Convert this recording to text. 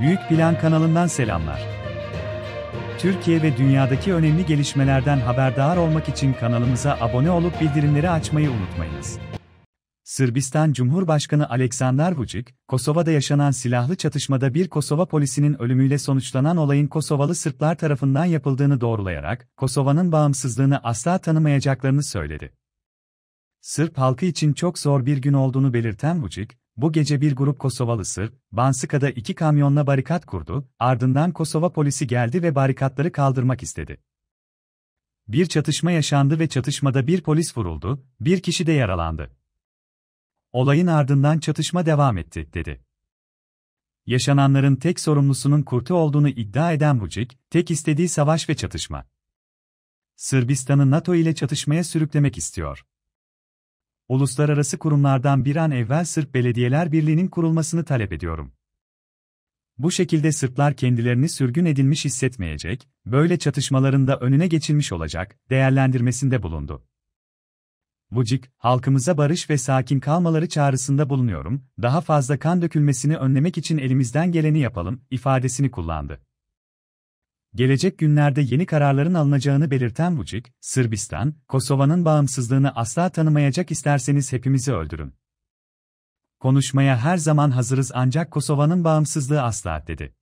Büyük Plan kanalından selamlar. Türkiye ve dünyadaki önemli gelişmelerden haberdar olmak için kanalımıza abone olup bildirimleri açmayı unutmayınız. Sırbistan Cumhurbaşkanı Aleksandar Vučić, Kosova'da yaşanan silahlı çatışmada bir Kosova polisinin ölümüyle sonuçlanan olayın Kosovalı Sırplar tarafından yapıldığını doğrulayarak, Kosova'nın bağımsızlığını asla tanımayacaklarını söyledi. Sırp halkı için çok zor bir gün olduğunu belirten Vučić, bu gece bir grup Kosovalı Sırp, Bansika'da iki kamyonla barikat kurdu, ardından Kosova polisi geldi ve barikatları kaldırmak istedi. Bir çatışma yaşandı ve çatışmada bir polis vuruldu, bir kişi de yaralandı. Olayın ardından çatışma devam etti, dedi. Yaşananların tek sorumlusunun kurtu olduğunu iddia eden Vucic, tek istediği savaş ve çatışma. Sırbistan'ı NATO ile çatışmaya sürüklemek istiyor uluslararası kurumlardan bir an evvel Sırp Belediyeler Birliği'nin kurulmasını talep ediyorum. Bu şekilde Sırplar kendilerini sürgün edilmiş hissetmeyecek, böyle çatışmalarında önüne geçilmiş olacak, değerlendirmesinde bulundu. Vucik, halkımıza barış ve sakin kalmaları çağrısında bulunuyorum, daha fazla kan dökülmesini önlemek için elimizden geleni yapalım, ifadesini kullandı. Gelecek günlerde yeni kararların alınacağını belirten Vučić, Sırbistan, Kosova'nın bağımsızlığını asla tanımayacak isterseniz hepimizi öldürün. Konuşmaya her zaman hazırız ancak Kosova'nın bağımsızlığı asla dedi.